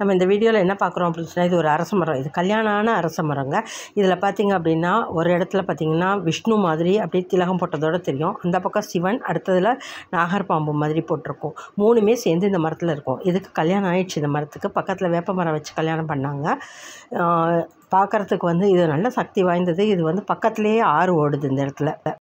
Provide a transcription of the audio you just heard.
நம்ம இந்த வீடியோவில் என்ன பார்க்குறோம் அப்படின்னு சொன்னால் இது ஒரு அரச மரம் இது கல்யாணான அரச மரங்க இதில் பார்த்திங்க அப்படின்னா ஒரு இடத்துல பார்த்திங்கன்னா விஷ்ணு மாதிரி அப்படியே திலகம் போட்டதோடு தெரியும் அந்த பக்கம் சிவன் அடுத்ததில் நாகர் பாம்பு மாதிரி போட்டிருக்கும் மூணுமே சேர்ந்து இந்த மரத்தில் இருக்கும் இதுக்கு கல்யாணம் ஆயிடுச்சு இந்த மரத்துக்கு பக்கத்தில் வேப்ப மரம் வச்சு கல்யாணம் பண்ணாங்க பார்க்குறதுக்கு வந்து இது நல்ல சக்தி வாய்ந்தது இது வந்து பக்கத்துலேயே ஆறு ஓடுது இந்த இடத்துல